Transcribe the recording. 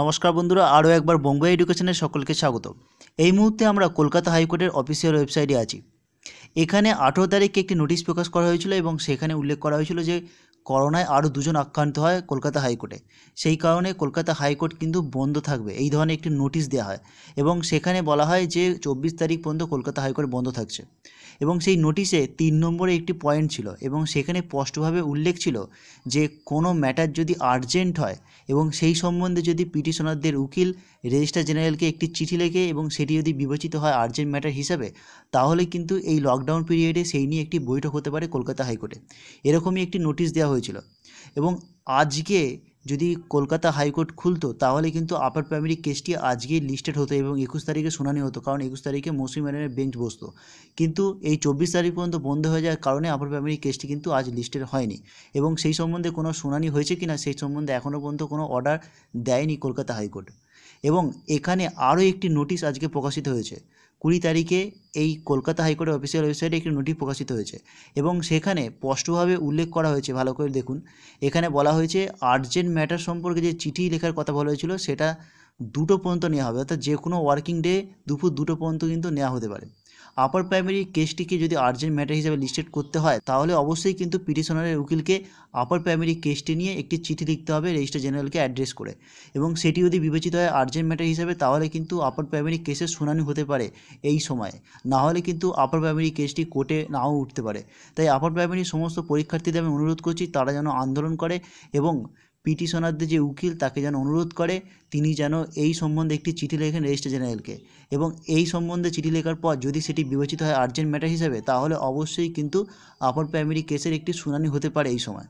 নমস্কার বন্ধুরা আরও একবার বঙ্গা এডুকেশনে সকলকে স্বাগত এই মুহূর্তে আমরা কলকাতা হাইকোর্টের অফিসিয়াল ওয়েবসাইটে আছি এখানে আঠেরো তারিখে একটি নোটিশ প্রকাশ করা হয়েছিল এবং সেখানে উল্লেখ করা হয়েছিল যে করোনায় আরও দুজন আক্রান্ত হয় কলকাতা হাইকোর্টে সেই কারণে কলকাতা হাইকোর্ট কিন্তু বন্ধ থাকবে এই ধরনের একটি নোটিশ দেওয়া হয় এবং সেখানে বলা হয় যে চব্বিশ তারিখ পর্যন্ত কলকাতা হাইকোর্ট বন্ধ থাকছে এবং সেই নোটিশে তিন নম্বরে একটি পয়েন্ট ছিল এবং সেখানে স্পষ্টভাবে উল্লেখ ছিল যে কোনো ম্যাটার যদি আর্জেন্ট হয় এবং সেই সম্বন্ধে যদি পিটিশনারদের উকিল রেজিস্ট্রার জেনারেলকে একটি চিঠি লেখে এবং সেটি যদি বিবেচিত হয় আর্জেন্ট ম্যাটার হিসাবে তাহলে কিন্তু এই লকডাউন পিরিয়ডে সেই নিয়ে একটি বৈঠক হতে পারে কলকাতা হাইকোর্টে এরকমই একটি নোটিশ দেওয়া হয়েছিল এবং আজকে যদি কলকাতা হাইকোর্ট খুলতো তাহলে কিন্তু আপার প্রাইমারি কেসটি আজকেই লিস্টেড হতো এবং একুশ তারিখে শুনানি হতো কারণ একুশ তারিখে মৌসুমি ম্যাডামের বেঞ্চ বসতো কিন্তু এই চব্বিশ তারিখ পর্যন্ত বন্ধ হয়ে যাওয়ার কারণে আপার প্রাইমারি কেসটি কিন্তু আজ লিস্টেড হয়নি এবং সেই সম্বন্ধে কোনো শুনানি হয়েছে কিনা সেই সম্বন্ধে এখনও পর্যন্ত কোনো অর্ডার দেয়নি কলকাতা হাইকোর্ট এবং এখানে আরও একটি নোটিশ আজকে প্রকাশিত হয়েছে কুড়ি তারিখে এই কলকাতা হাইকোর্টের অফিসিয়াল ওয়েবসাইটে একটি নোটিশ প্রকাশিত হয়েছে এবং সেখানে স্পষ্টভাবে উল্লেখ করা হয়েছে ভালো করে দেখুন এখানে বলা হয়েছে আর্জেন্ট ম্যাটার সম্পর্কে যে চিঠি লেখার কথা বলা হয়েছিল সেটা দুটো পর্যন্ত নেওয়া হবে অর্থাৎ যে কোনো ওয়ার্কিং ডে দুপুর দুটো পর্যন্ত কিন্তু নেওয়া হতে পারে আপার প্রাইমারি কেসটিকে যদি আর্জেন্ট ম্যাটার হিসেবে লিস্টেড করতে হয় তাহলে অবশ্যই কিন্তু পিটিশনারের উকিলকে আপার প্রাইমারি কেসটি নিয়ে একটি চিঠি লিখতে হবে রেজিস্ট্রার জেনারেলকে অ্যাড্রেস করে এবং সেটি যদি বিবেচিত হয় আর্জেন্ট ম্যাটার হিসেবে তাহলে কিন্তু আপার প্রাইমারি কেসের শুনানি হতে পারে এই সময়ে না হলে কিন্তু আপার প্রাইমারি কেসটি কোর্টে নাও উঠতে পারে তাই আপার প্রাইমারি সমস্ত পরীক্ষার্থীদের আমি অনুরোধ করছি তারা যেন আন্দোলন করে এবং পিটিশনারদের যে উকিল তাকে যেন অনুরোধ করে তিনি যেন এই সম্বন্ধে একটি চিঠি লেখেন রেজিস্ট্রার জেনারেলকে এবং এই সম্বন্ধে চিঠি লেখার পর যদি সেটি বিবেচিত হয় আর্জেন্ট ম্যাটার হিসেবে তাহলে অবশ্যই কিন্তু আপার প্রাইমারি কেসের একটি শুনানি হতে পারে এই সময়